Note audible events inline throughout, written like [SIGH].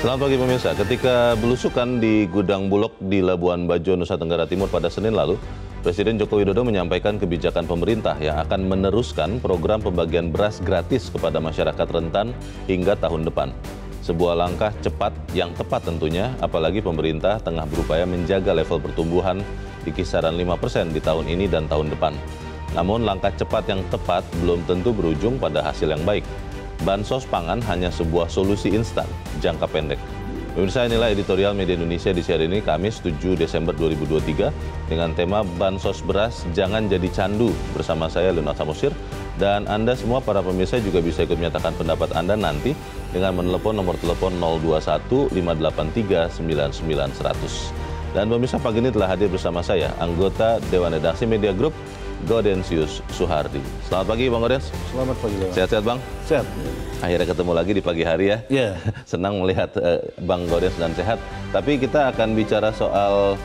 Selamat pagi pemirsa. Ketika belusukan di gudang Bulog di Labuan Bajo, Nusa Tenggara Timur pada Senin lalu, Presiden Joko Widodo menyampaikan kebijakan pemerintah yang akan meneruskan program pembagian beras gratis kepada masyarakat rentan hingga tahun depan. Sebuah langkah cepat yang tepat tentunya, apalagi pemerintah tengah berupaya menjaga level pertumbuhan di kisaran 5% di tahun ini dan tahun depan. Namun langkah cepat yang tepat belum tentu berujung pada hasil yang baik bansos pangan hanya sebuah solusi instan jangka pendek. Pemirsa inilah editorial Media Indonesia di siaran ini Kamis 7 Desember 2023 dengan tema Bansos Beras Jangan Jadi Candu bersama saya Leonard Samosir dan Anda semua para pemirsa juga bisa ikut menyatakan pendapat Anda nanti dengan menelepon nomor telepon 021 583 99100. Dan pemirsa pagi ini telah hadir bersama saya anggota Dewan Redaksi Media Group Godensius Suhardi. Selamat pagi Bang Godens. Selamat pagi. Bang. Sehat-sehat Bang? Sehat. Akhirnya ketemu lagi di pagi hari ya. Iya. Yeah. [LAUGHS] Senang melihat uh, Bang Godens dan sehat. Tapi kita akan bicara soal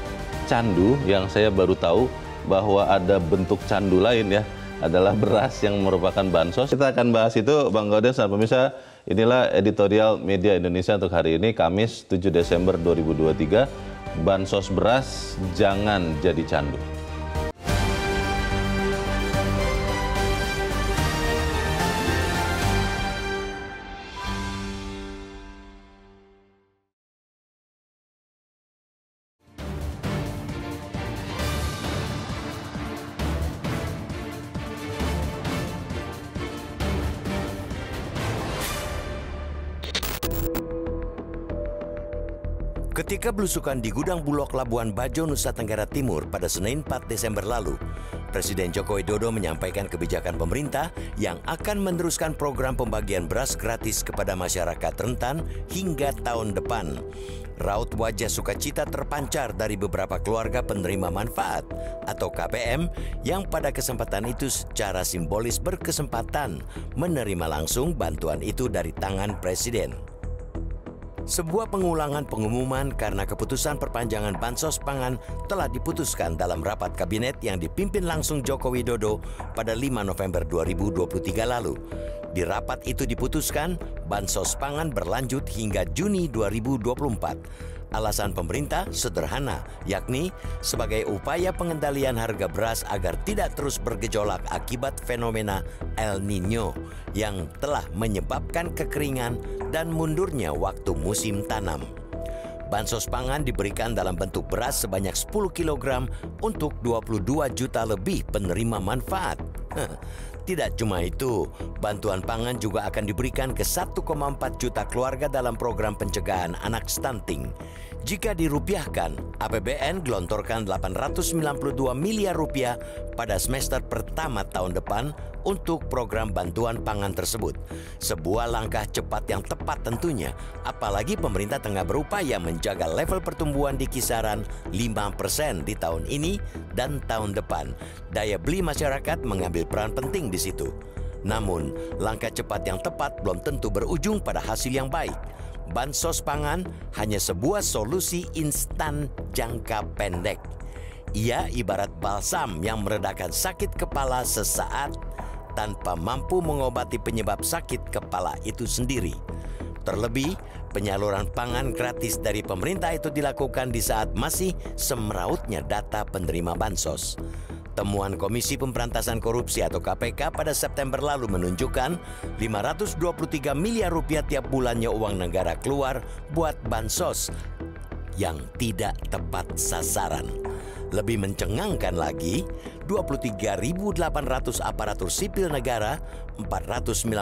candu yang saya baru tahu bahwa ada bentuk candu lain ya adalah beras yang merupakan bansos. Kita akan bahas itu Bang Godens dan pemirsa. Inilah editorial media Indonesia untuk hari ini Kamis 7 Desember 2023. Bansos beras jangan jadi candu. penusukan di gudang Bulog Labuan Bajo, Nusa Tenggara Timur pada Senin 4 Desember lalu, Presiden Joko Widodo menyampaikan kebijakan pemerintah yang akan meneruskan program pembagian beras gratis kepada masyarakat rentan hingga tahun depan. Raut wajah sukacita terpancar dari beberapa keluarga penerima manfaat atau KPM yang pada kesempatan itu secara simbolis berkesempatan menerima langsung bantuan itu dari tangan Presiden sebuah pengulangan pengumuman karena keputusan perpanjangan bansos pangan telah diputuskan dalam rapat kabinet yang dipimpin langsung Joko Widodo pada 5 November 2023 lalu. Di rapat itu diputuskan bansos pangan berlanjut hingga Juni 2024. Alasan pemerintah sederhana, yakni sebagai upaya pengendalian harga beras agar tidak terus bergejolak akibat fenomena El Nino yang telah menyebabkan kekeringan dan mundurnya waktu musim tanam. Bansos pangan diberikan dalam bentuk beras sebanyak 10 kg untuk 22 juta lebih penerima manfaat. Tidak cuma itu, bantuan pangan juga akan diberikan ke 1,4 juta keluarga dalam program pencegahan anak stunting. Jika dirupiahkan, APBN gelontorkan 892 miliar rupiah pada semester pertama tahun depan untuk program bantuan pangan tersebut. Sebuah langkah cepat yang tepat tentunya, apalagi pemerintah tengah berupaya menjaga level pertumbuhan di kisaran 5% di tahun ini dan tahun depan. Daya beli masyarakat mengambil peran penting di situ. Namun, langkah cepat yang tepat belum tentu berujung pada hasil yang baik bansos pangan hanya sebuah solusi instan jangka pendek. Ia ibarat balsam yang meredakan sakit kepala sesaat tanpa mampu mengobati penyebab sakit kepala itu sendiri. Terlebih, penyaluran pangan gratis dari pemerintah itu dilakukan di saat masih semerautnya data penerima bansos. Temuan Komisi Pemberantasan Korupsi atau KPK pada September lalu menunjukkan 523 miliar rupiah tiap bulannya uang negara keluar buat bansos yang tidak tepat sasaran. Lebih mencengangkan lagi, 23.800 aparatur sipil negara, 493.000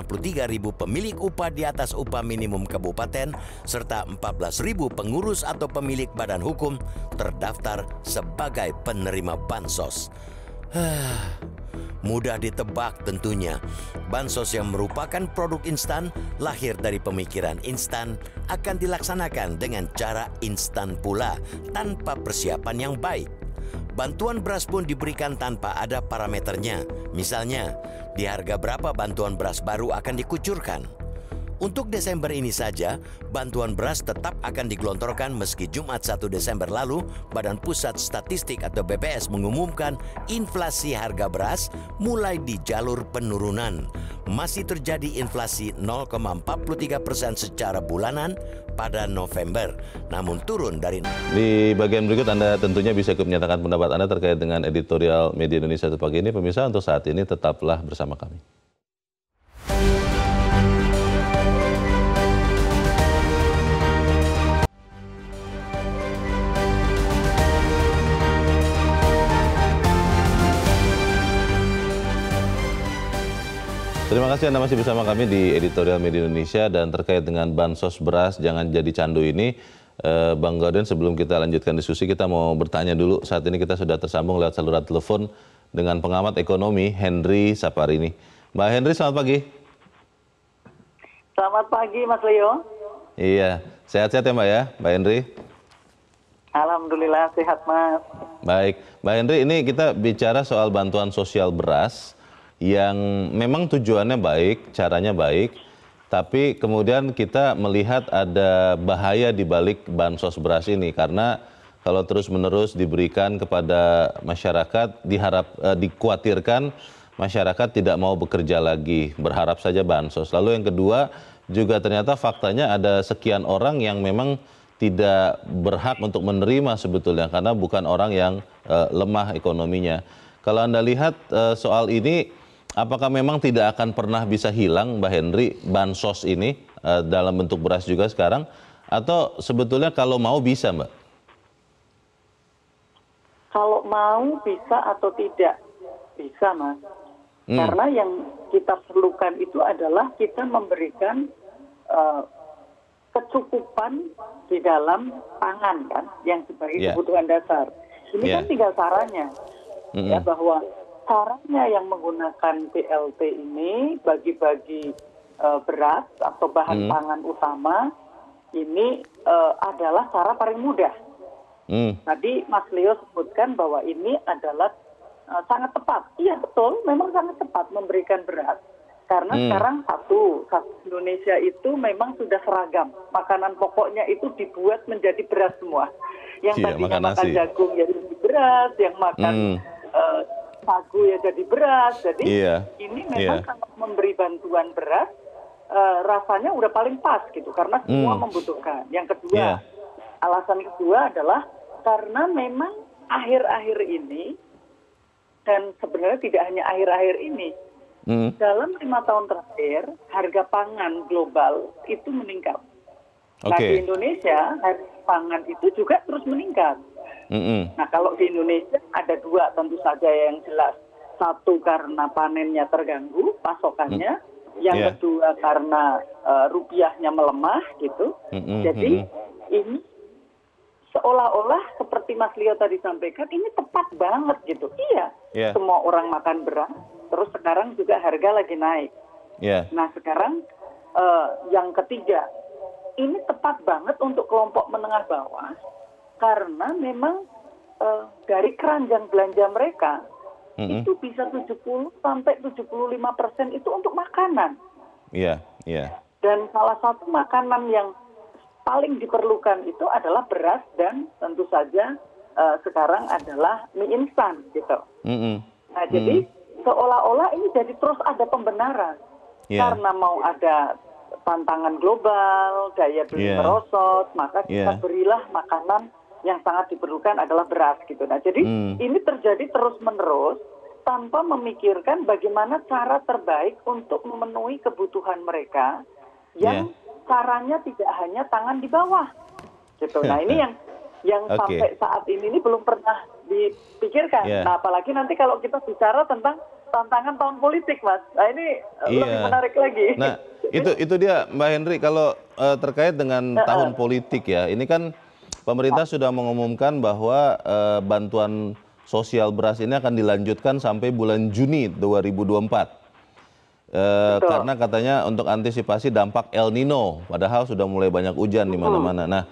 pemilik upah di atas upah minimum kabupaten, serta 14.000 pengurus atau pemilik badan hukum terdaftar sebagai penerima bansos. [SIGHS] Mudah ditebak tentunya, bansos yang merupakan produk instan lahir dari pemikiran instan akan dilaksanakan dengan cara instan pula tanpa persiapan yang baik. Bantuan beras pun diberikan tanpa ada parameternya. Misalnya, di harga berapa bantuan beras baru akan dikucurkan. Untuk Desember ini saja, bantuan beras tetap akan digelontorkan meski Jumat 1 Desember lalu Badan Pusat Statistik atau BPS mengumumkan inflasi harga beras mulai di jalur penurunan. Masih terjadi inflasi 0,43 persen secara bulanan pada November, namun turun dari... Di bagian berikut Anda tentunya bisa menyatakan pendapat Anda terkait dengan editorial media Indonesia pagi ini. Pemirsa untuk saat ini tetaplah bersama kami. Terima kasih Anda masih bersama kami di Editorial Media Indonesia dan terkait dengan bansos beras jangan jadi candu ini eh, Bang Gordon sebelum kita lanjutkan diskusi kita mau bertanya dulu saat ini kita sudah tersambung lewat saluran telepon dengan pengamat ekonomi Henry Saparini. Mbak Henry selamat pagi. Selamat pagi Mas Leo. Iya, sehat-sehat ya Mbak ya, Mbak Henry. Alhamdulillah sehat Mas. Baik, Mbak Henry ini kita bicara soal bantuan sosial beras yang memang tujuannya baik, caranya baik, tapi kemudian kita melihat ada bahaya di balik bansos beras ini karena kalau terus-menerus diberikan kepada masyarakat diharap eh, dikhawatirkan masyarakat tidak mau bekerja lagi, berharap saja bansos. Lalu yang kedua juga ternyata faktanya ada sekian orang yang memang tidak berhak untuk menerima sebetulnya karena bukan orang yang eh, lemah ekonominya. Kalau Anda lihat eh, soal ini apakah memang tidak akan pernah bisa hilang, Mbak Henry, bansos ini eh, dalam bentuk beras juga sekarang? Atau sebetulnya kalau mau bisa, Mbak? Kalau mau bisa atau tidak bisa, Mas. Hmm. Karena yang kita perlukan itu adalah kita memberikan uh, kecukupan di dalam pangan kan, yang sebagai yeah. kebutuhan dasar. Ini yeah. kan ya. tinggal caranya, mm -hmm. ya bahwa caranya yang menggunakan BLT ini bagi-bagi uh, beras atau bahan hmm. pangan utama ini uh, adalah cara paling mudah. Hmm. Tadi Mas Leo sebutkan bahwa ini adalah uh, sangat tepat. Iya betul, memang sangat tepat memberikan beras. Karena hmm. sekarang satu, satu Indonesia itu memang sudah seragam. Makanan pokoknya itu dibuat menjadi beras semua. Yang iya, tadi makan, jagung jadi beras, yang makan hmm. uh, sagu ya jadi beras. Jadi yeah. ini iya. memang yeah. kalau memberi bantuan beras uh, eh, rasanya udah paling pas gitu karena semua mm. membutuhkan. Yang kedua, yeah. alasan kedua adalah karena memang akhir-akhir ini dan sebenarnya tidak hanya akhir-akhir ini mm. dalam lima tahun terakhir harga pangan global itu meningkat. Okay. Nah di Indonesia harga pangan itu juga terus meningkat. Nah kalau di Indonesia ada dua tentu saja yang jelas. Satu karena panennya terganggu pasokannya, mm. yang yeah. kedua karena uh, rupiahnya melemah gitu. Mm-hmm. Jadi mm-hmm. ini seolah-olah seperti Mas Leo tadi sampaikan ini tepat banget gitu. Iya, yeah. semua orang makan beras, terus sekarang juga harga lagi naik. Yeah. Nah sekarang uh, yang ketiga ini tepat banget untuk kelompok menengah bawah karena memang uh, dari keranjang belanja mereka mm-hmm. itu bisa 70 sampai 75 persen itu untuk makanan. Iya, yeah, iya. Yeah. Dan salah satu makanan yang paling diperlukan itu adalah beras dan tentu saja uh, sekarang adalah mie instan gitu. Mm-hmm. Nah, jadi mm-hmm. seolah-olah ini jadi terus ada pembenaran yeah. karena mau ada tantangan global, daya beli yeah. merosot, maka kita yeah. berilah makanan yang sangat diperlukan adalah beras gitu. Nah, jadi hmm. ini terjadi terus-menerus tanpa memikirkan bagaimana cara terbaik untuk memenuhi kebutuhan mereka yang yeah. caranya tidak hanya tangan di bawah. Gitu. Nah, ini yang [LAUGHS] yang okay. sampai saat ini ini belum pernah dipikirkan. Yeah. Nah, apalagi nanti kalau kita bicara tentang tantangan tahun politik, Mas. Nah, ini yeah. Iya. lebih menarik lagi. Nah, itu itu dia Mbak Henry kalau uh, terkait dengan uh [LAUGHS] -uh. tahun politik ya. Ini kan pemerintah sudah mengumumkan bahwa eh, bantuan sosial beras ini akan dilanjutkan sampai bulan Juni 2024. E, eh, karena katanya untuk antisipasi dampak El Nino, padahal sudah mulai banyak hujan di mana-mana. Nah,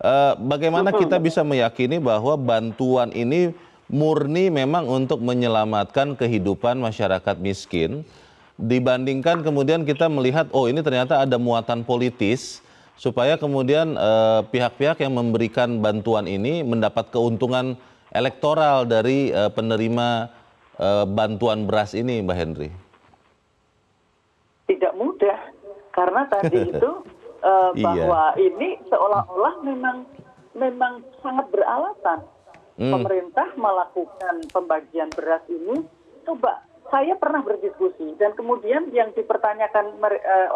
eh, bagaimana kita bisa meyakini bahwa bantuan ini murni memang untuk menyelamatkan kehidupan masyarakat miskin, dibandingkan kemudian kita melihat, oh ini ternyata ada muatan politis supaya kemudian eh, pihak-pihak yang memberikan bantuan ini mendapat keuntungan elektoral dari eh, penerima eh, bantuan beras ini, Mbak Henry? Tidak mudah karena tadi [LAUGHS] itu uh, bahwa ini seolah-olah memang memang sangat beralasan Hmm. Pemerintah melakukan pembagian beras ini coba saya pernah berdiskusi dan kemudian yang dipertanyakan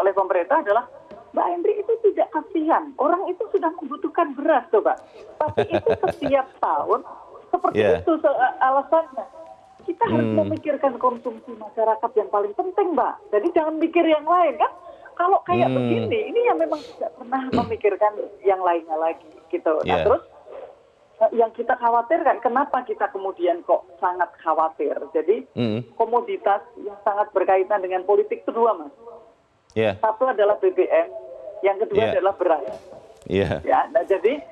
oleh pemerintah adalah Mbak Hendri itu tidak kasihan. Orang itu sudah membutuhkan beras coba. Tapi itu [LAUGHS] setiap tahun seperti yeah. itu so, eh, alasannya. Kita hmm. harus memikirkan konsumsi masyarakat yang paling penting, Mbak. Jadi jangan mikir yang lain kan. Kalau kayak hmm. begini, ini yang memang tidak pernah hmm. memikirkan yang lainnya lagi gitu. Nah, yeah. terus eh, yang kita khawatirkan, kenapa kita kemudian kok sangat khawatir? Jadi mm. komoditas yang sangat berkaitan dengan politik kedua, mas. Yeah. Satu adalah BBM, yang kedua yeah. adalah beras. Yeah. Ya, nah jadi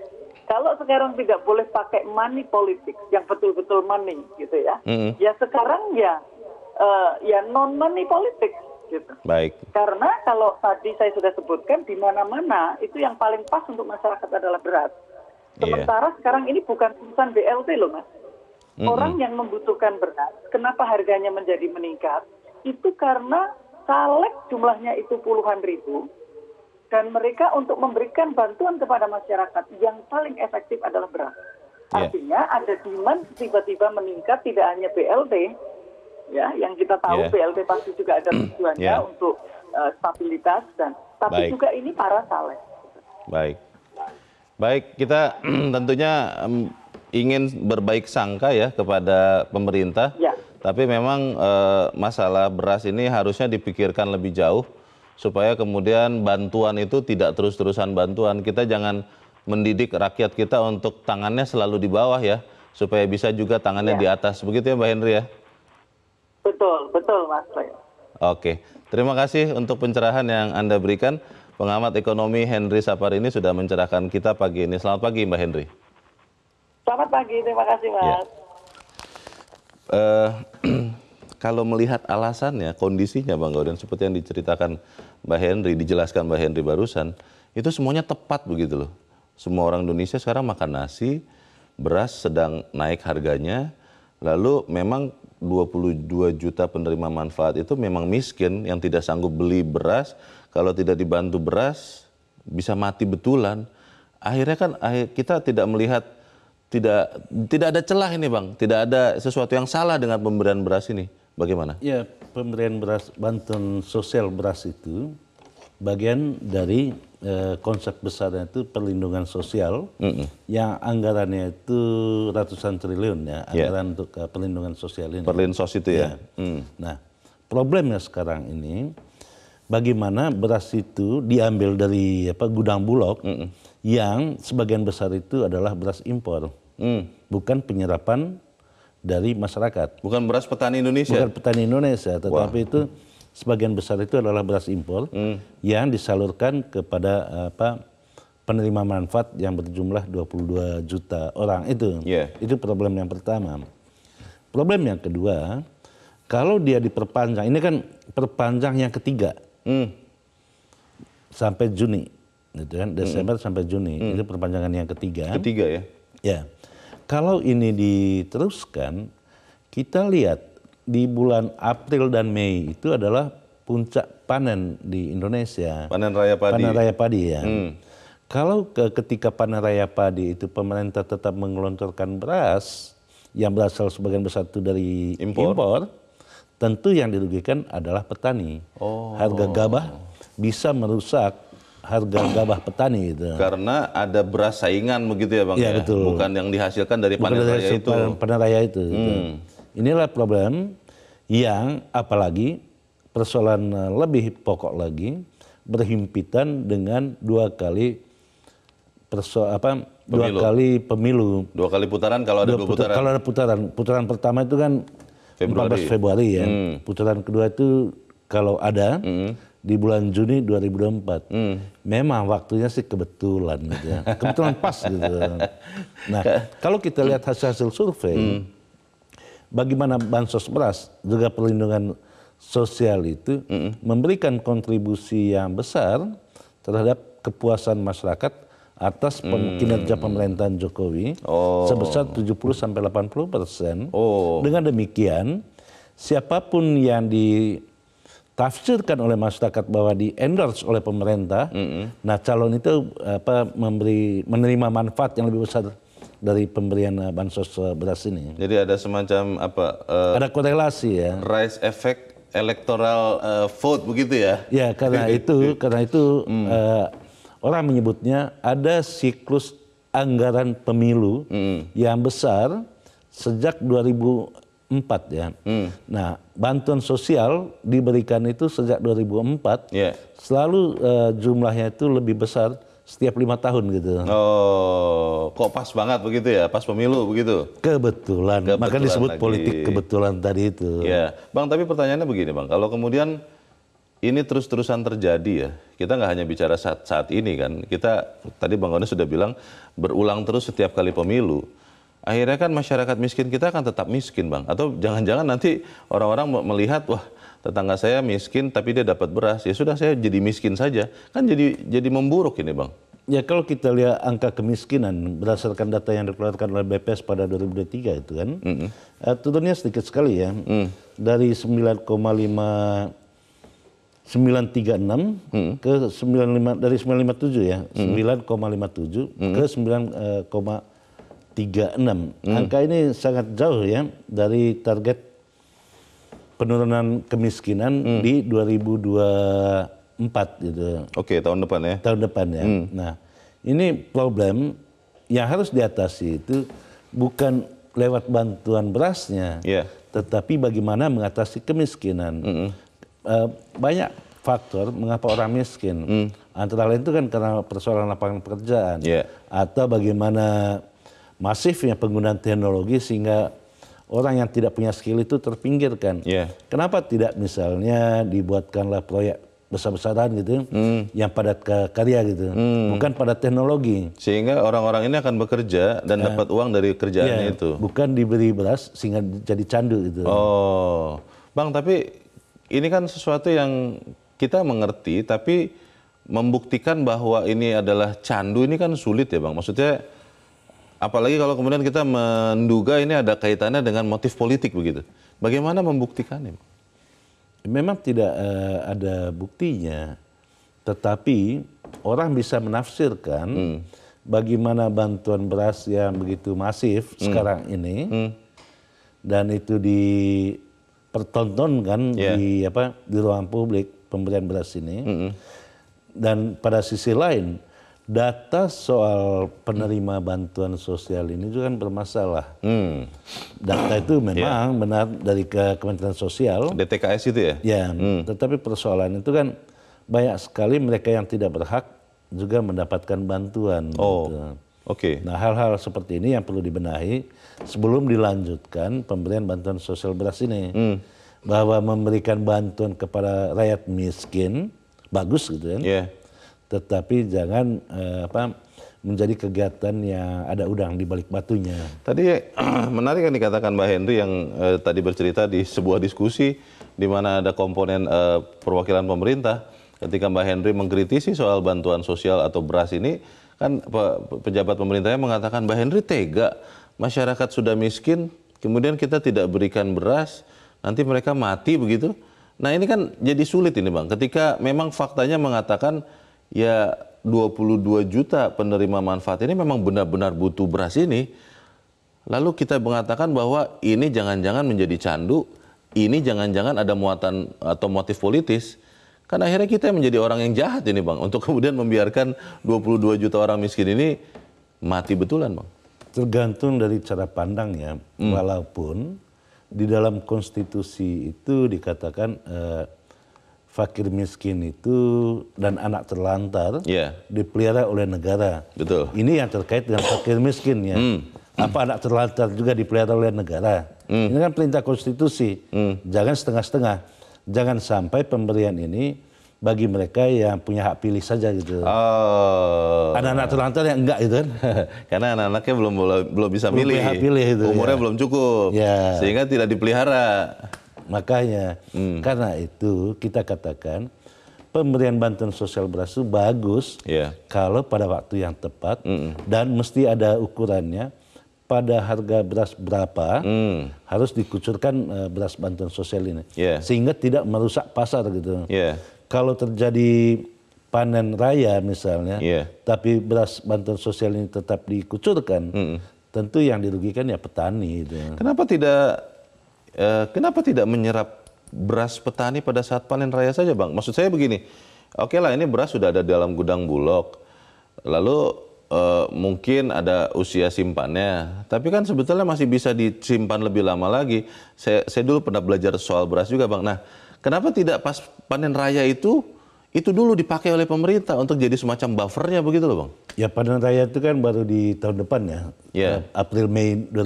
kalau sekarang tidak boleh pakai money politik yang betul-betul money gitu ya. Mm -hmm. Ya sekarang ya uh, ya non money politik gitu. Baik. Karena kalau tadi saya sudah sebutkan di mana-mana itu yang paling pas untuk masyarakat adalah beras. Iya. Sementara yeah. sekarang ini bukan urusan BLT loh mas. Mm -hmm. Orang yang membutuhkan beras, kenapa harganya menjadi meningkat? Itu karena caleg jumlahnya itu puluhan ribu, dan mereka untuk memberikan bantuan kepada masyarakat yang paling efektif adalah beras. Yeah. Artinya ada demand tiba-tiba meningkat tidak hanya BLT ya yang kita tahu yeah. BLT pasti juga ada [CLEARS THROAT] tujuannya yeah. untuk uh, stabilitas dan tapi Baik. juga ini para saleh. Baik. Baik, kita [CLEARS THROAT] tentunya um, ingin berbaik sangka ya kepada pemerintah. Ya. Tapi memang e, masalah beras ini harusnya dipikirkan lebih jauh supaya kemudian bantuan itu tidak terus-terusan bantuan. Kita jangan mendidik rakyat kita untuk tangannya selalu di bawah ya, supaya bisa juga tangannya ya. di atas. Begitu ya Mbak Henry ya? Betul, betul Mas. Oke, terima kasih untuk pencerahan yang Anda berikan. Pengamat ekonomi Henry Sapar ini sudah mencerahkan kita pagi ini. Selamat pagi Mbak Henry. Selamat pagi, terima kasih Mas. Ya. Uh, [CLEARS THROAT] kalau melihat alasannya, kondisinya Bang Gaudan seperti yang diceritakan Mbak Henry, dijelaskan Mbak Henry barusan, itu semuanya tepat begitu loh. Semua orang Indonesia sekarang makan nasi, beras sedang naik harganya, lalu memang 22 juta penerima manfaat itu memang miskin yang tidak sanggup beli beras, kalau tidak dibantu beras bisa mati betulan. Akhirnya kan kita tidak melihat tidak tidak ada celah ini bang, tidak ada sesuatu yang salah dengan pemberian beras ini. Bagaimana? Ya pemberian beras bantuan sosial beras itu bagian dari e, konsep besarnya itu perlindungan sosial mm -mm. yang anggarannya itu ratusan triliun ya, ya. anggaran yeah. untuk eh, perlindungan sosial ini. Perlindungan itu ya. ya. Mm. Nah problemnya sekarang ini bagaimana beras itu diambil dari apa gudang bulog mm -mm. yang sebagian besar itu adalah beras impor hmm. bukan penyerapan dari masyarakat. Bukan beras petani Indonesia. Bukan petani Indonesia, tetapi Wah. itu sebagian besar itu adalah beras impor hmm. yang disalurkan kepada apa penerima manfaat yang berjumlah 22 juta orang itu. Yeah. Itu problem yang pertama. Problem yang kedua, kalau dia diperpanjang, ini kan perpanjang yang ketiga. Hmm. Sampai Juni, gitu kan? Desember hmm. sampai Juni, hmm. itu perpanjangan yang ketiga. Ketiga ya Ya, kalau ini diteruskan, kita lihat di bulan April dan Mei itu adalah puncak panen di Indonesia. Panen raya padi. Panen raya padi ya. Hmm. Kalau ke, ketika panen raya padi itu pemerintah tetap menggelontorkan beras yang berasal sebagian besar itu dari impor, impor tentu yang dirugikan adalah petani. Oh. Harga gabah bisa merusak harga gabah petani itu. Karena ada beras saingan begitu ya Bang ya, ya? Betul. bukan yang dihasilkan dari panen raya itu. Panen raya itu. Hmm. Inilah problem yang apalagi persoalan eh, lebih pokok lagi berhimpitan dengan dua kali perso apa pemilu. dua kali pemilu. Dua kali putaran kalau ada dua, dua putaran. putaran. Kalau ada putaran, putaran pertama itu kan Februari. 14 Februari ya. Hmm. Putaran kedua itu kalau ada hmm di bulan Juni 2024. Hmm. Memang waktunya sih kebetulan gitu ya. Kebetulan pas gitu. Nah, kalau kita lihat hasil-hasil survei, hmm. bagaimana bansos beras juga perlindungan sosial itu hmm. memberikan kontribusi yang besar terhadap kepuasan masyarakat atas hmm. kinerja pemerintahan Jokowi oh. sebesar 70 sampai 80 persen. Oh. Dengan demikian, siapapun yang di ditafsirkan oleh masyarakat bahwa di endorse oleh pemerintah, mm -hmm. nah calon itu apa memberi menerima manfaat yang lebih besar dari pemberian eh, bansos eh, beras ini. Jadi ada semacam apa? Uh, ada korelasi ya. Rise effect electoral uh, vote begitu ya? Ya karena [LAUGHS] itu karena itu mm. uh, orang menyebutnya ada siklus anggaran pemilu mm. yang besar sejak 2000 empat ya. Hmm. Nah, bantuan sosial diberikan itu sejak 2004 yeah. selalu uh, jumlahnya itu lebih besar setiap lima tahun gitu. Oh, kok pas banget begitu ya, pas pemilu begitu. Kebetulan, kebetulan maka disebut lagi. politik kebetulan tadi itu. Ya, bang. Tapi pertanyaannya begini, bang. Kalau kemudian ini terus-terusan terjadi ya, kita nggak hanya bicara saat saat ini kan. Kita tadi bang Gondes sudah bilang berulang terus setiap kali pemilu akhirnya kan masyarakat miskin kita akan tetap miskin bang atau jangan-jangan nanti orang-orang melihat wah tetangga saya miskin tapi dia dapat beras ya sudah saya jadi miskin saja kan jadi jadi memburuk ini bang ya kalau kita lihat angka kemiskinan berdasarkan data yang dikeluarkan oleh BPS pada 2023 itu kan mm -hmm. uh, turunnya sedikit sekali ya mm. dari 9,5 936 hmm. ke 95 dari 957 ya, hmm. 9,57 hmm. ke 9, uh, 36. Hmm. Angka ini sangat jauh ya dari target penurunan kemiskinan hmm. di 2024 gitu. Oke, tahun depan ya. Tahun depan ya. Hmm. Nah, ini problem yang harus diatasi itu bukan lewat bantuan berasnya, yeah. tetapi bagaimana mengatasi kemiskinan. Mm -hmm. e, banyak faktor mengapa orang miskin. Mm. Antara lain itu kan karena persoalan lapangan pekerjaan yeah. atau bagaimana masifnya penggunaan teknologi sehingga orang yang tidak punya skill itu terpinggirkan. Yeah. Kenapa tidak misalnya dibuatkanlah proyek besar-besaran gitu, hmm. yang padat karya gitu, hmm. bukan pada teknologi. Sehingga orang-orang ini akan bekerja dan ya. dapat uang dari kerjaannya yeah, itu. Bukan diberi beras sehingga jadi candu gitu. Oh, bang tapi ini kan sesuatu yang kita mengerti tapi membuktikan bahwa ini adalah candu ini kan sulit ya bang. Maksudnya Apalagi kalau kemudian kita menduga ini ada kaitannya dengan motif politik begitu. Bagaimana membuktikannya? Memang tidak uh, ada buktinya, tetapi orang bisa menafsirkan hmm. bagaimana bantuan beras yang begitu masif hmm. sekarang ini hmm. dan itu dipertontonkan yeah. di apa di ruang publik pemberian beras ini. Hmm. Dan pada sisi lain data soal penerima bantuan sosial ini juga kan bermasalah. Hmm. Data itu memang yeah. benar dari ke Kementerian Sosial. DTKS itu ya? Ya, hmm. tetapi persoalan itu kan banyak sekali mereka yang tidak berhak juga mendapatkan bantuan. Oh, gitu. oke. Okay. Nah hal-hal seperti ini yang perlu dibenahi sebelum dilanjutkan pemberian bantuan sosial beras ini. Hmm. Bahwa memberikan bantuan kepada rakyat miskin, bagus gitu kan. Yeah tetapi jangan uh, apa menjadi kegiatan yang ada udang di balik batunya. Tadi [CLEARS THROAT] menarik yang dikatakan Mbak Henry yang uh, tadi bercerita di sebuah diskusi di mana ada komponen uh, perwakilan pemerintah ketika Mbak Henry mengkritisi soal bantuan sosial atau beras ini kan pe pejabat pemerintahnya mengatakan Mbak Henry tega masyarakat sudah miskin kemudian kita tidak berikan beras nanti mereka mati begitu. Nah ini kan jadi sulit ini Bang ketika memang faktanya mengatakan ya 22 juta penerima manfaat ini memang benar-benar butuh beras ini, lalu kita mengatakan bahwa ini jangan-jangan menjadi candu, ini jangan-jangan ada muatan atau motif politis. Karena akhirnya kita menjadi orang yang jahat ini Bang, untuk [LAUGHS] kemudian membiarkan 22 juta orang miskin ini mati betulan Bang. Tergantung dari cara pandang ya, hmm. walaupun di dalam konstitusi itu dikatakan eh, fakir miskin itu dan anak terlantar yeah. dipelihara oleh negara. Betul. Ini yang terkait dengan fakir miskin ya. Mm. Apa anak terlantar juga dipelihara oleh negara? Mm. Ini kan perintah konstitusi. Mm. Jangan setengah-setengah. Jangan sampai pemberian ini bagi mereka yang punya hak pilih saja gitu. Oh. Anak-anak terlantar yang enggak gitu kan. [LAUGHS] Karena anak-anaknya belum belum bisa belum milih. Hak pilih itu, Umurnya ya. belum cukup. Ya. Sehingga tidak dipelihara. Makanya hmm. karena itu kita katakan pemberian bantuan sosial beras itu bagus yeah. kalau pada waktu yang tepat mm dan mesti ada ukurannya pada harga beras berapa mm. harus dikucurkan eh, beras bantuan sosial ini yeah. sehingga tidak merusak pasar gitu. Yeah. Kalau terjadi panen raya misalnya, yeah. tapi beras bantuan sosial ini tetap dikucurkan, mm. tentu yang dirugikan ya petani. Gitu. Kenapa tidak Eh, kenapa tidak menyerap beras petani pada saat panen raya saja, Bang? Maksud saya begini, oke okay lah ini beras sudah ada dalam gudang bulog, lalu eh, mungkin ada usia simpannya, tapi kan sebetulnya masih bisa disimpan lebih lama lagi. Saya, saya dulu pernah belajar soal beras juga, Bang. Nah, kenapa tidak pas panen raya itu itu dulu dipakai oleh pemerintah untuk jadi semacam buffernya begitu loh bang? Ya panen raya itu kan baru di tahun depan ya, yeah. Ya. April Mei 2024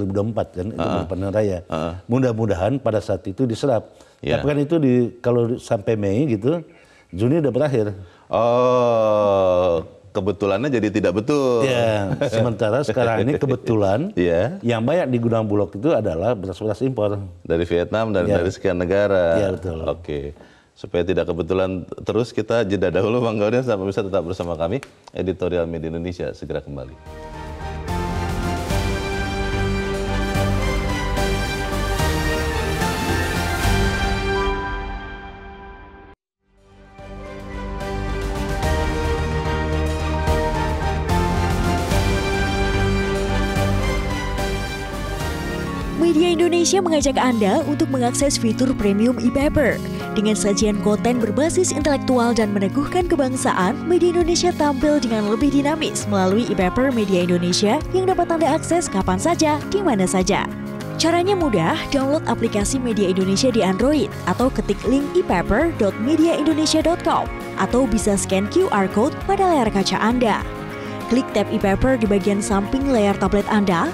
kan itu uh -uh. panen raya. Uh -uh. Mudah-mudahan pada saat itu diserap. Yeah. Tapi kan itu di kalau sampai Mei gitu, Juni udah berakhir. Oh, kebetulannya jadi tidak betul. Ya, sementara sekarang ini [LAUGHS] kebetulan ya. yang banyak di gudang bulog itu adalah beras-beras impor dari Vietnam dan yeah. dari sekian negara. Iya betul. Oke. Okay supaya tidak kebetulan terus kita jeda dahulu Bang Gaudian sampai bisa tetap bersama kami editorial media Indonesia segera kembali. Media Indonesia mengajak Anda untuk mengakses fitur premium e-paper dengan sajian konten berbasis intelektual dan meneguhkan kebangsaan, media Indonesia tampil dengan lebih dinamis melalui e-paper Media Indonesia yang dapat Anda akses kapan saja, di mana saja. Caranya mudah, download aplikasi Media Indonesia di Android atau ketik link epaper.mediaindonesia.com atau bisa scan QR code pada layar kaca Anda. Klik tab e di bagian samping layar tablet Anda,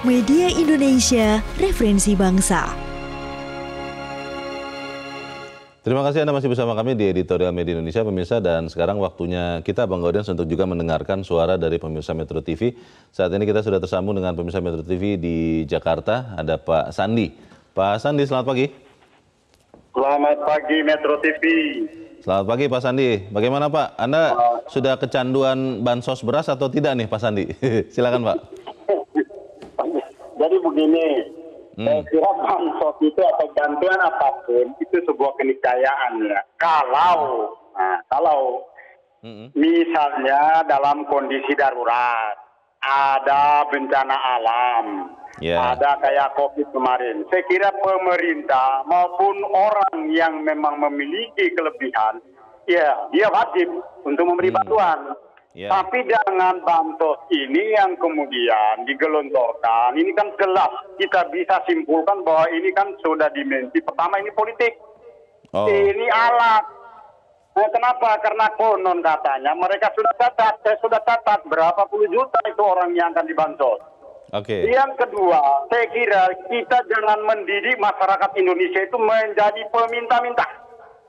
Media Indonesia, referensi bangsa. Terima kasih Anda masih bersama kami di Editorial Media Indonesia, pemirsa. Dan sekarang waktunya kita, Bang Gaudens, untuk juga mendengarkan suara dari pemirsa Metro TV. Saat ini kita sudah tersambung dengan pemirsa Metro TV di Jakarta. Ada Pak Sandi. Pak Sandi, selamat pagi. Selamat pagi Metro TV. Selamat pagi Pak Sandi. Bagaimana Pak? Anda sudah kecanduan bansos beras atau tidak nih Pak Sandi? [LAUGHS] Silakan Pak. [LAUGHS] jadi begini hmm. saya kira bansos itu atau bantuan apapun itu sebuah keniscayaan ya kalau nah, kalau hmm. misalnya dalam kondisi darurat ada bencana alam yeah. ada kayak covid kemarin saya kira pemerintah maupun orang yang memang memiliki kelebihan ya dia wajib untuk memberi hmm. bantuan Yeah. Tapi dengan bantos ini yang kemudian digelontorkan. Ini kan jelas kita bisa simpulkan bahwa ini kan sudah dimensi pertama ini politik. Oh. Ini alat. Nah, kenapa? Karena konon katanya mereka sudah catat, saya sudah catat berapa puluh juta itu orang yang akan dibantos. Oke. Okay. Yang kedua, saya kira kita jangan mendidik masyarakat Indonesia itu menjadi peminta-minta.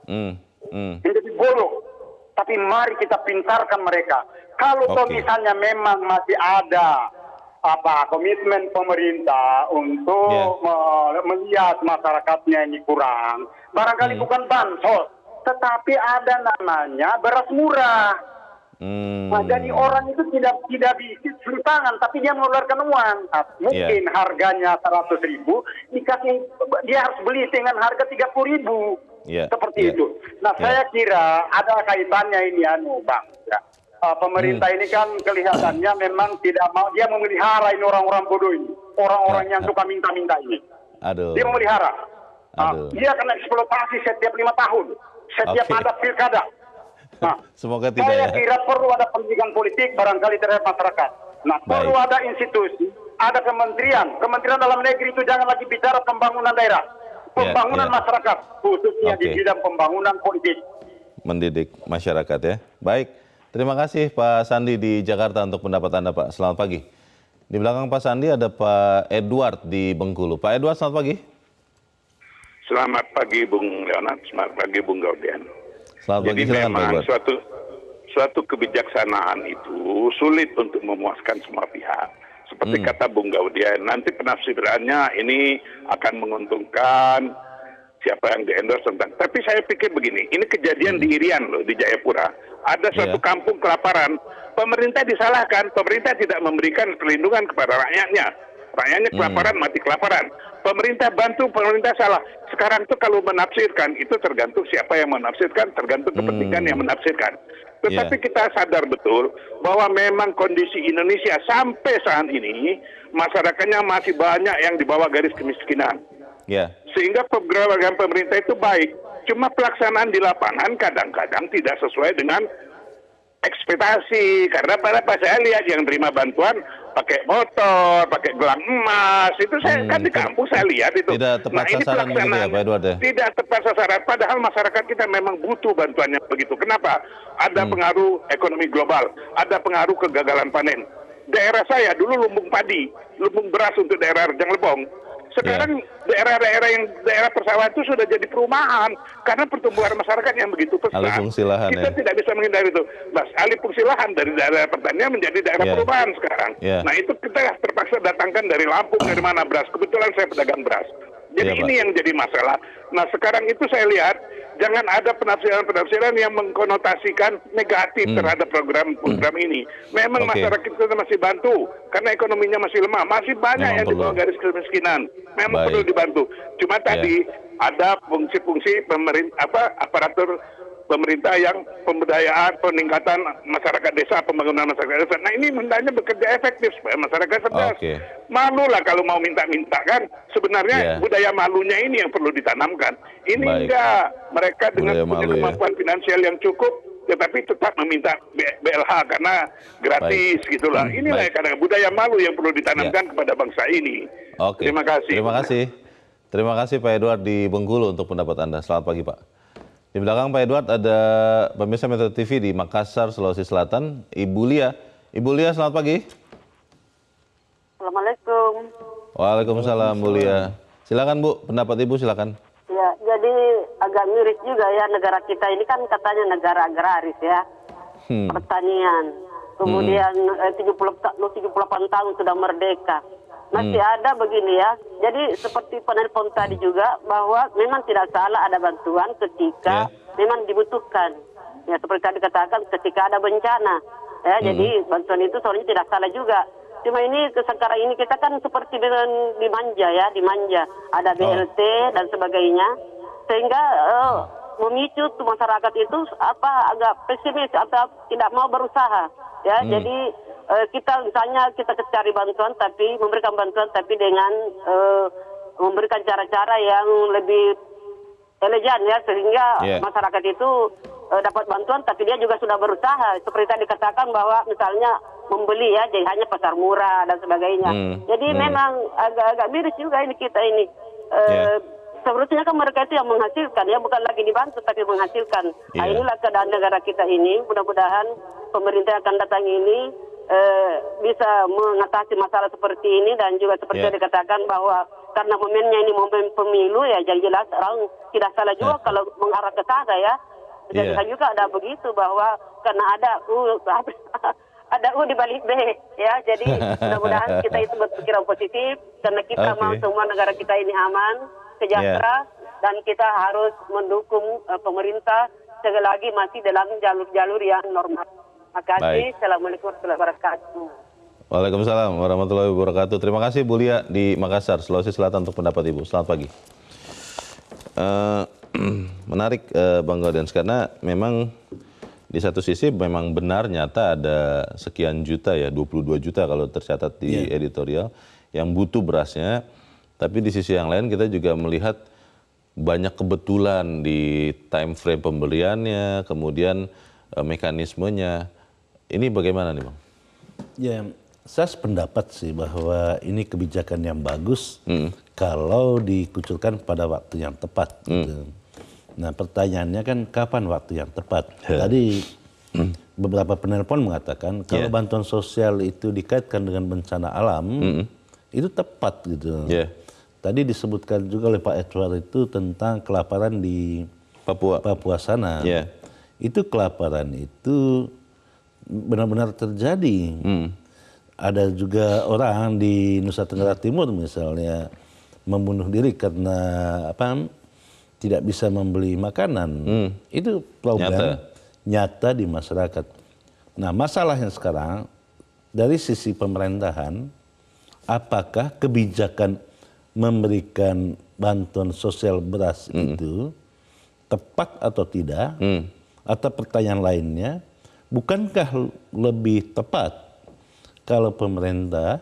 Mm. Mm. Menjadi bodoh tapi mari kita pintarkan mereka. Kalau okay. misalnya memang masih ada apa komitmen pemerintah untuk yeah. me melihat masyarakatnya ini kurang, barangkali hmm. bukan bansos, tetapi ada namanya beras murah. Hmm. Nah, jadi orang itu tidak tidak bisa tangan, tapi dia mengeluarkan uang. Nah, mungkin yeah. harganya seratus ribu, dikasih dia harus beli dengan harga tiga puluh ribu. Yeah. Seperti yeah. itu. Nah, yeah. saya kira ada kaitannya ini anu, Bang. Ya. Uh, pemerintah hmm. ini kan kelihatannya memang tidak mau dia memelihara ini orang-orang bodoh ini, orang-orang yang suka minta-minta ini. Aduh. Dia memelihara. Ah, Aduh. dia akan eksploitasi setiap lima tahun, setiap okay. ada pilkada. [LAUGHS] Nah, Semoga tidak saya ya. kira perlu ada pendidikan politik barangkali terhadap masyarakat. Nah, Baik. perlu ada institusi, ada kementerian. Kementerian dalam negeri itu jangan lagi bicara pembangunan daerah Ya, pembangunan ya, ya. masyarakat khususnya okay. di bidang pembangunan politik. Mendidik masyarakat ya. Baik. Terima kasih Pak Sandi di Jakarta untuk pendapat Anda Pak. Selamat pagi. Di belakang Pak Sandi ada Pak Edward di Bengkulu. Pak Edward, selamat pagi. Selamat pagi Bung Leonard, selamat pagi Bung Gaudian. Selamat Jadi silakan, memang suatu suatu kebijaksanaan itu sulit untuk memuaskan semua pihak. Seperti hmm. kata Bung Gaudian, nanti penafsirannya ini akan menguntungkan siapa yang diendorse tentang. Tapi saya pikir begini, ini kejadian hmm. di Irian loh, di Jayapura. Ada iya. suatu yeah. kampung kelaparan, pemerintah disalahkan, pemerintah tidak memberikan perlindungan kepada rakyatnya. Rakyatnya hmm. kelaparan, hmm. mati kelaparan. Pemerintah bantu, pemerintah salah. Sekarang tuh kalau menafsirkan, itu tergantung siapa yang menafsirkan, tergantung kepentingan hmm. yang menafsirkan tetapi ya. kita sadar betul bahwa memang kondisi Indonesia sampai saat ini masyarakatnya masih banyak yang di bawah garis kemiskinan. Yeah. Sehingga program pemerintah itu baik, cuma pelaksanaan di lapangan kadang-kadang tidak sesuai dengan ekspektasi karena pada pas saya lihat yang terima bantuan pakai motor, pakai gelang emas, itu saya hmm, kan di kampus saya lihat itu. Tidak tepat nah, ini sasaran ya Pak Edward ya? Tidak tepat sasaran, padahal masyarakat kita memang butuh bantuannya begitu. Kenapa? Ada hmm. pengaruh ekonomi global, ada pengaruh kegagalan panen. Daerah saya dulu lumbung padi, lumbung beras untuk daerah Rejang Lebong. Sekarang daerah-daerah yang daerah persawahan itu sudah jadi perumahan karena pertumbuhan masyarakat yang begitu pesat. Alih kita ya. tidak bisa menghindari itu. Mas, alih fungsi lahan dari daerah pertanian menjadi daerah yeah. perumahan sekarang. Yeah. Nah, itu kita terpaksa datangkan dari Lampung dari mana beras. Kebetulan saya pedagang beras. Jadi ya, ini yang jadi masalah. Nah sekarang itu saya lihat jangan ada penafsiran-penafsiran yang mengkonotasikan negatif hmm. terhadap program-program hmm. ini. Memang okay. masyarakat kita masih bantu karena ekonominya masih lemah, masih banyak Memang yang perlu. di garis kemiskinan. Memang Baik. perlu dibantu. Cuma ya. tadi ada fungsi-fungsi pemerintah apa aparatur pemerintah yang pemberdayaan peningkatan masyarakat desa pembangunan masyarakat desa. Nah ini hendaknya bekerja efektif supaya masyarakat cerdas. Okay. Malu lah kalau mau minta-minta kan. Sebenarnya yeah. budaya malunya ini yang perlu ditanamkan. Ini Baik. enggak mereka dengan budaya punya malu, ya. kemampuan ya. finansial yang cukup tetapi tetap meminta BLH karena gratis Baik. gitulah. Hmm, Inilah Baik. kadang budaya malu yang perlu ditanamkan yeah. kepada bangsa ini. Okay. Terima kasih. Terima kasih. Terima kasih Pak Edward di Bengkulu untuk pendapat Anda. Selamat pagi Pak. Di belakang Pak Edward ada pemirsa Metro TV di Makassar, Sulawesi Selatan, Ibu Lia. Ibu Lia, selamat pagi. Assalamualaikum. Waalaikumsalam, Bu Lia. Silakan Bu, pendapat Ibu silakan. Ya, jadi agak miris juga ya negara kita ini kan katanya negara agraris ya. Hmm. Pertanian. Kemudian hmm. eh, 70, 78 tahun sudah merdeka masih hmm. ada begini ya. Jadi seperti penelpon tadi hmm. juga bahwa memang tidak salah ada bantuan ketika yeah. memang dibutuhkan. Ya seperti tadi katakan ketika ada bencana. Ya hmm. jadi bantuan itu sebenarnya tidak salah juga. Cuma ini sekarang ini kita kan seperti dengan dimanja ya, dimanja. Ada BLT oh. dan sebagainya. Sehingga uh, memicu tuh masyarakat itu apa agak pesimis atau tidak mau berusaha. Ya hmm. jadi uh, kita misalnya kita cari bantuan tapi memberikan bantuan tapi dengan uh, memberikan cara-cara yang lebih elegan ya sehingga yeah. masyarakat itu uh, dapat bantuan tapi dia juga sudah berusaha seperti tadi dikatakan bahwa misalnya membeli ya jadi hanya pasar murah dan sebagainya. mm. Jadi mm. memang agak-agak miris juga ini kita ini. Uh, yeah seharusnya kan mereka itu yang menghasilkan ya bukan lagi dibantu tapi menghasilkan yeah. nah, iya. inilah keadaan negara kita ini mudah-mudahan pemerintah akan datang ini Eh, bisa mengatasi masalah seperti ini dan juga seperti yeah. dikatakan bahwa karena momennya ini momen pemilu ya jadi jelas orang tidak salah juga yeah. kalau mengarah ke sana ya dan yeah. juga ada begitu bahwa karena ada uh, [LAUGHS] ada U di balik B ya jadi [LAUGHS] mudah-mudahan kita itu berpikiran positif karena kita okay. mau semua negara kita ini aman sejahtera yeah. dan kita harus mendukung uh, pemerintah sekali lagi masih dalam jalur-jalur yang normal. Terima kasih. Baik. Assalamualaikum warahmatullahi wabarakatuh. Waalaikumsalam warahmatullahi wabarakatuh. Terima kasih Bu Lia di Makassar, Sulawesi Selatan untuk pendapat Ibu. Selamat pagi. Uh, [CLEARS THROAT] menarik uh, Bang Gaudens karena memang di satu sisi memang benar nyata ada sekian juta ya 22 juta kalau tercatat di yeah. editorial yang butuh berasnya tapi di sisi yang lain kita juga melihat banyak kebetulan di time frame pembeliannya kemudian eh, mekanismenya ini bagaimana nih Bang? Ya, saya sependapat sih bahwa ini kebijakan yang bagus hmm. kalau dikucurkan pada waktu yang tepat. Hmm. Gitu. Nah pertanyaannya kan kapan waktu yang tepat? Yeah. Tadi hmm. beberapa penelpon mengatakan ya. kalau yeah. bantuan sosial itu dikaitkan dengan bencana alam, hmm. itu tepat gitu. Yeah. Tadi disebutkan juga oleh Pak Edward itu tentang kelaparan di Papua, Papua sana. Yeah. Itu kelaparan itu benar-benar terjadi. Hmm. Ada juga orang di Nusa Tenggara Timur misalnya membunuh diri karena apa tidak bisa membeli makanan. Hmm. Itu problem nyata. nyata di masyarakat. Nah, masalahnya sekarang dari sisi pemerintahan apakah kebijakan memberikan bantuan sosial beras hmm. itu tepat atau tidak? Hmm. Atau pertanyaan lainnya, Bukankah lebih tepat kalau pemerintah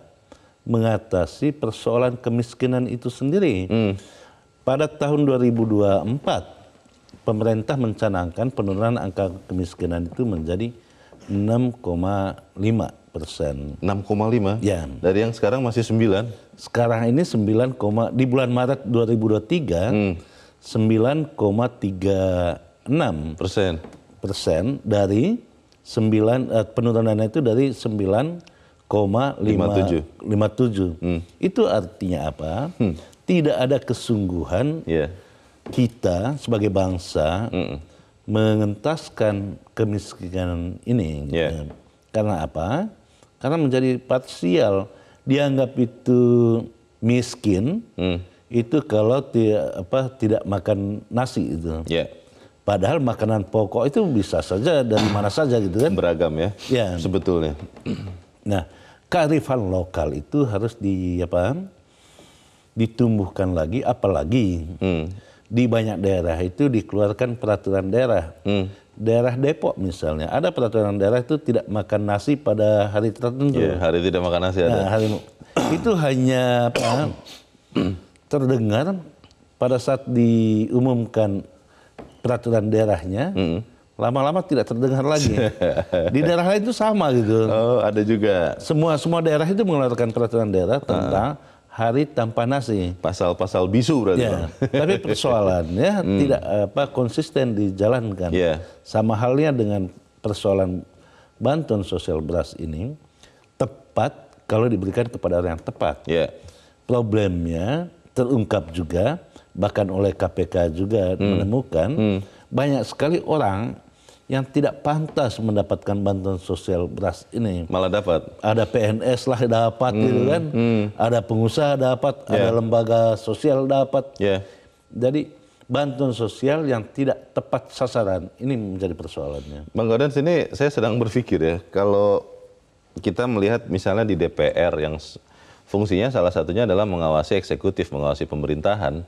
mengatasi persoalan kemiskinan itu sendiri? Hmm. Pada tahun 2024, pemerintah mencanangkan penurunan angka kemiskinan itu menjadi 6,5 persen. 6,5? Ya. Dari yang sekarang masih 9? Sekarang ini 9, di bulan Maret 2023, hmm. 9,36 persen. Persen dari 9 uh, eh, penurunan dana itu dari 9,57. Hmm. Itu artinya apa? Hmm. Tidak ada kesungguhan yeah. kita sebagai bangsa mm mengentaskan kemiskinan ini. Yeah. Gitu. Karena apa? Karena menjadi parsial dianggap itu miskin mm. itu kalau tidak apa tidak makan nasi itu. Yeah Padahal makanan pokok itu bisa saja dari mana saja gitu kan. Beragam ya. Ya. Sebetulnya. Nah, kearifan lokal itu harus di apa? Ditumbuhkan lagi apalagi hmm. di banyak daerah itu dikeluarkan peraturan daerah. Hmm. Daerah Depok misalnya, ada peraturan daerah itu tidak makan nasi pada hari tertentu. Iya, hari tidak makan nasi nah, ada. Hari, itu hanya apa? terdengar pada saat diumumkan peraturan daerahnya, hmm. lama-lama tidak terdengar lagi. [LAUGHS] Di daerah lain itu sama gitu. Oh, ada juga. Semua semua daerah itu mengeluarkan peraturan daerah tentang ah. hari tanpa nasi. Pasal-pasal bisu berarti. Ya, [LAUGHS] tapi persoalannya [LAUGHS] hmm. tidak apa konsisten dijalankan. Yeah. Sama halnya dengan persoalan bantuan sosial beras ini tepat kalau diberikan kepada orang yang tepat. Yeah. Problemnya terungkap juga bahkan oleh KPK juga hmm. menemukan hmm. banyak sekali orang yang tidak pantas mendapatkan bantuan sosial beras ini. Malah dapat. Ada PNS lah dapat hmm. gitu kan. Hmm. Ada pengusaha dapat, yeah. ada lembaga sosial dapat. Yeah. Jadi bantuan sosial yang tidak tepat sasaran ini menjadi persoalannya. Bang Gordon sini saya sedang berpikir ya kalau kita melihat misalnya di DPR yang fungsinya salah satunya adalah mengawasi eksekutif, mengawasi pemerintahan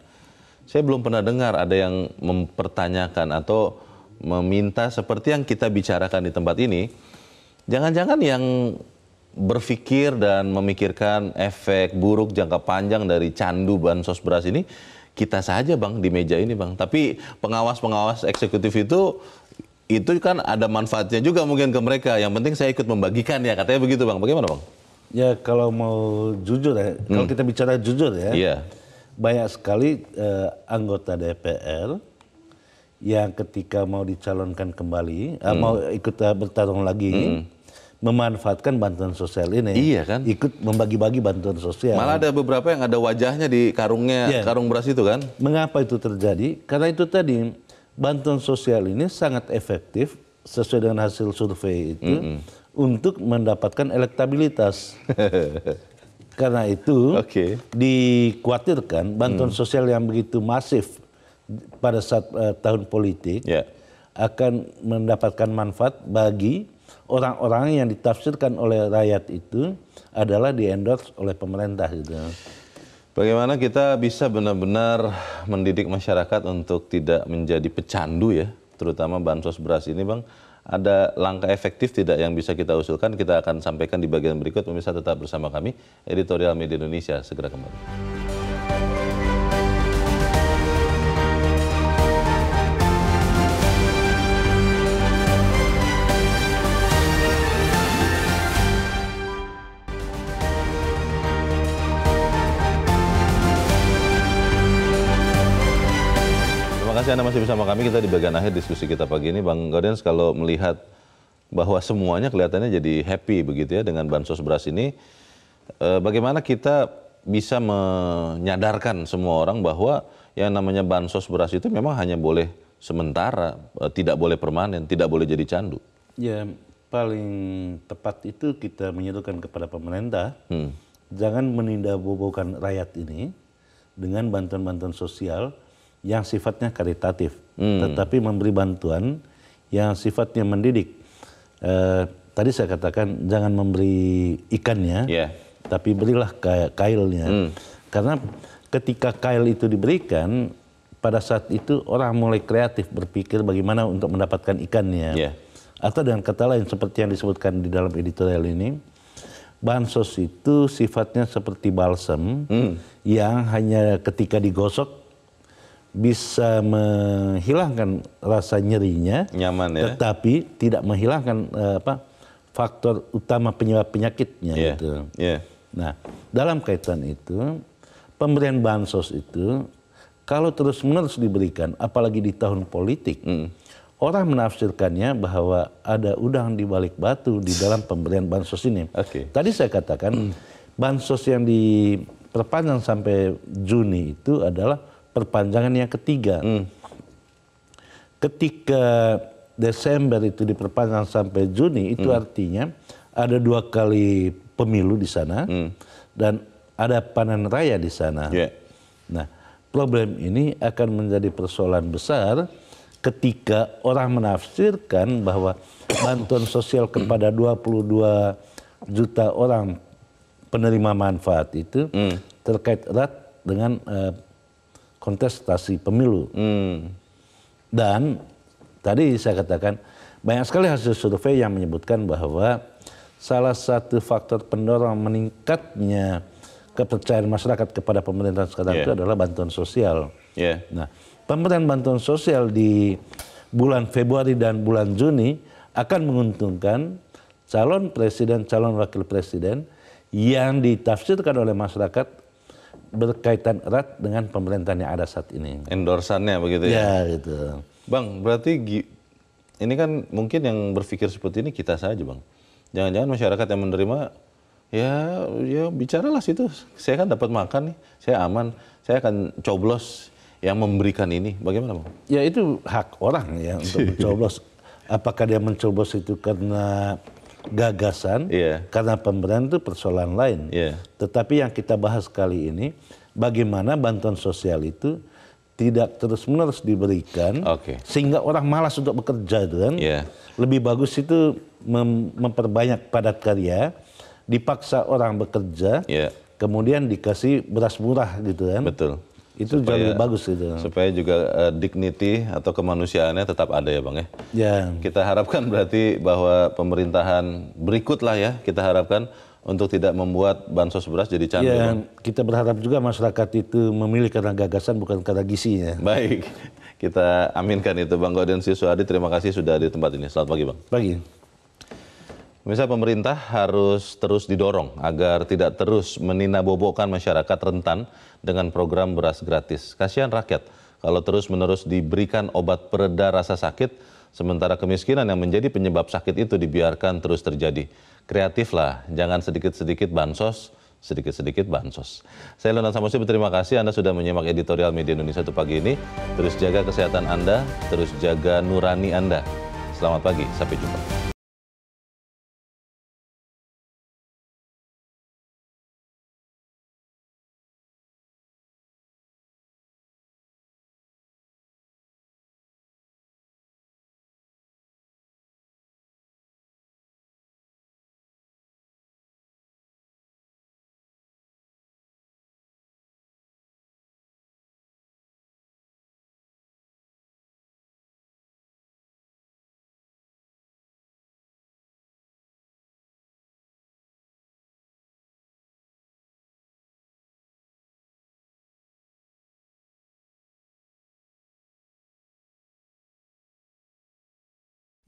saya belum pernah dengar ada yang mempertanyakan atau meminta seperti yang kita bicarakan di tempat ini. Jangan-jangan yang berpikir dan memikirkan efek buruk jangka panjang dari candu bansos beras ini kita saja bang di meja ini bang. Tapi pengawas-pengawas eksekutif itu itu kan ada manfaatnya juga mungkin ke mereka. Yang penting saya ikut membagikan ya katanya begitu bang. Bagaimana bang? Ya kalau mau jujur ya, hmm. kalau kita bicara jujur ya. Yeah banyak sekali eh, anggota DPR yang ketika mau dicalonkan kembali, eh, hmm. mau ikut eh, bertarung lagi, hmm. memanfaatkan bantuan sosial ini. Iya kan? Ikut membagi-bagi bantuan sosial. Malah ada beberapa yang ada wajahnya di karungnya, yeah. karung beras itu kan? Mengapa itu terjadi? Karena itu tadi bantuan sosial ini sangat efektif sesuai dengan hasil survei itu -hmm. untuk mendapatkan elektabilitas. [LAUGHS] Karena itu okay. dikhawatirkan bantuan hmm. sosial yang begitu masif pada saat uh, tahun politik yeah. akan mendapatkan manfaat bagi orang-orang yang ditafsirkan oleh rakyat itu adalah diendorse oleh pemerintah gitu. Bagaimana kita bisa benar-benar mendidik masyarakat untuk tidak menjadi pecandu ya, terutama bansos beras ini, Bang? ada langkah efektif tidak yang bisa kita usulkan? Kita akan sampaikan di bagian berikut. Pemirsa tetap bersama kami, Editorial Media Indonesia segera kembali. kasih Anda masih bersama kami. Kita di bagian akhir diskusi kita pagi ini. Bang Gaudens kalau melihat bahwa semuanya kelihatannya jadi happy begitu ya dengan Bansos Beras ini, eh, bagaimana kita bisa menyadarkan semua orang bahwa yang namanya Bansos Beras itu memang hanya boleh sementara, eh, tidak boleh permanen, tidak boleh jadi candu? Ya, paling tepat itu kita menyuruhkan kepada pemerintah, hmm. jangan menindak bobokan rakyat ini dengan bantuan-bantuan sosial, yang sifatnya karitatif, hmm. tetapi memberi bantuan yang sifatnya mendidik. E, tadi saya katakan jangan memberi ikannya, yeah. tapi berilah kailnya. Hmm. Karena ketika kail itu diberikan, pada saat itu orang mulai kreatif berpikir bagaimana untuk mendapatkan ikannya. Yeah. Atau dengan kata lain seperti yang disebutkan di dalam editorial ini, bansos itu sifatnya seperti balsam hmm. yang hanya ketika digosok bisa menghilangkan rasa nyerinya, nyaman ya. Tetapi tidak menghilangkan uh, apa faktor utama penyebab penyakitnya yeah. gitu. Yeah. Nah, dalam kaitan itu pemberian bansos itu kalau terus-menerus diberikan, apalagi di tahun politik, mm. orang menafsirkannya bahwa ada udang di balik batu di dalam pemberian bansos ini. Okay. Tadi saya katakan mm. bansos yang diperpanjang sampai Juni itu adalah perpanjangan yang ketiga. Hmm. Ketika Desember itu diperpanjang sampai Juni, itu hmm. artinya ada dua kali pemilu di sana hmm. dan ada panen raya di sana. Yeah. Nah, problem ini akan menjadi persoalan besar ketika orang menafsirkan bahwa bantuan sosial kepada 22 juta orang penerima manfaat itu hmm. terkait erat dengan uh, kontestasi pemilu. Hmm. Dan tadi saya katakan banyak sekali hasil survei yang menyebutkan bahwa salah satu faktor pendorong meningkatnya kepercayaan masyarakat kepada pemerintahan sekarang yeah. itu adalah bantuan sosial. Yeah. Nah, pemberian bantuan sosial di bulan Februari dan bulan Juni akan menguntungkan calon presiden, calon wakil presiden yang ditafsirkan oleh masyarakat berkaitan erat dengan pemerintahan yang ada saat ini. Endorsannya begitu ya? Ya gitu. Bang, berarti ini kan mungkin yang berpikir seperti ini kita saja bang. Jangan-jangan masyarakat yang menerima ya ya bicaralah situ. Saya kan dapat makan nih, saya aman, saya akan coblos yang memberikan ini. Bagaimana bang? Ya itu hak orang ya untuk [LAUGHS] mencoblos. Apakah dia mencoblos itu karena gagasan yeah. karena pemberian itu persoalan lain. Yeah. Tetapi yang kita bahas kali ini bagaimana bantuan sosial itu tidak terus-menerus diberikan okay. sehingga orang malas untuk bekerja dan Yeah. Lebih bagus itu mem memperbanyak padat karya, dipaksa orang bekerja, yeah. kemudian dikasih beras murah gitu kan. Betul itu supaya, jauh lebih bagus gitu. Supaya juga uh, dignity atau kemanusiaannya tetap ada ya Bang ya. Ya. Kita harapkan berarti bahwa pemerintahan berikutlah ya kita harapkan untuk tidak membuat bansos beras jadi candu. Ya, kita berharap juga masyarakat itu memilih karena gagasan bukan karena gisinya. Baik, kita aminkan itu Bang Godin Siswadi. Terima kasih sudah di tempat ini. Selamat pagi Bang. Pagi. Misal pemerintah harus terus didorong agar tidak terus meninabobokan masyarakat rentan dengan program beras gratis. Kasihan rakyat kalau terus-menerus diberikan obat pereda rasa sakit, sementara kemiskinan yang menjadi penyebab sakit itu dibiarkan terus terjadi. Kreatiflah, jangan sedikit-sedikit bansos, sedikit-sedikit bansos. Saya Leonard Samosir, berterima kasih Anda sudah menyimak editorial Media Indonesia untuk pagi ini. Terus jaga kesehatan Anda, terus jaga nurani Anda. Selamat pagi, sampai jumpa.